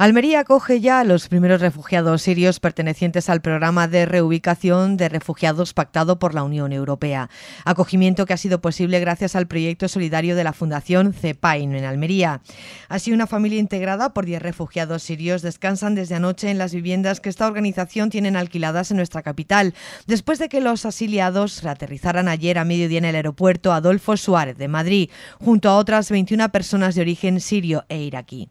Almería acoge ya a los primeros refugiados sirios pertenecientes al programa de reubicación de refugiados pactado por la Unión Europea. Acogimiento que ha sido posible gracias al proyecto solidario de la Fundación CEPAIN en Almería. Así, una familia integrada por 10 refugiados sirios descansan desde anoche en las viviendas que esta organización tiene alquiladas en nuestra capital, después de que los asiliados aterrizaran ayer a mediodía en el aeropuerto Adolfo Suárez de Madrid, junto a otras 21 personas de origen sirio e iraquí.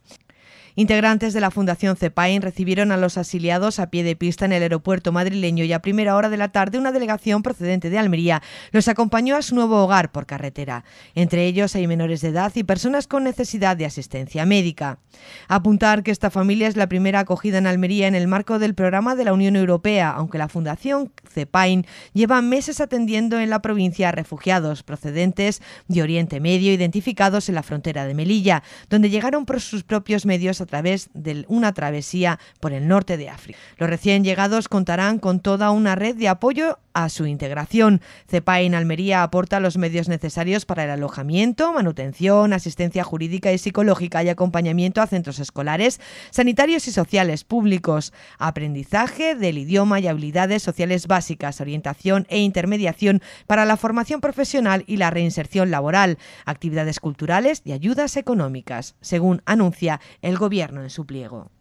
Integrantes de la Fundación CEPAIN recibieron a los asiliados a pie de pista en el aeropuerto madrileño y a primera hora de la tarde una delegación procedente de Almería los acompañó a su nuevo hogar por carretera. Entre ellos hay menores de edad y personas con necesidad de asistencia médica. Apuntar que esta familia es la primera acogida en Almería en el marco del programa de la Unión Europea, aunque la Fundación CEPAIN lleva meses atendiendo en la provincia a refugiados procedentes de Oriente Medio identificados en la frontera de Melilla, donde llegaron por sus propios medios a través de una travesía por el norte de África. Los recién llegados contarán con toda una red de apoyo a su integración. cepa en Almería aporta los medios necesarios para el alojamiento, manutención, asistencia jurídica y psicológica y acompañamiento a centros escolares, sanitarios y sociales públicos, aprendizaje del idioma y habilidades sociales básicas, orientación e intermediación para la formación profesional y la reinserción laboral, actividades culturales y ayudas económicas, según anuncia el Gobierno en su pliego.